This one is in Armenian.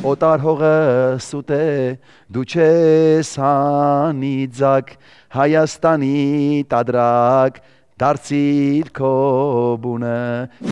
օտար հողը սուտ է, դու չես հանի ձակ, Հայաստանի տադրակ, դարձիր քո բունը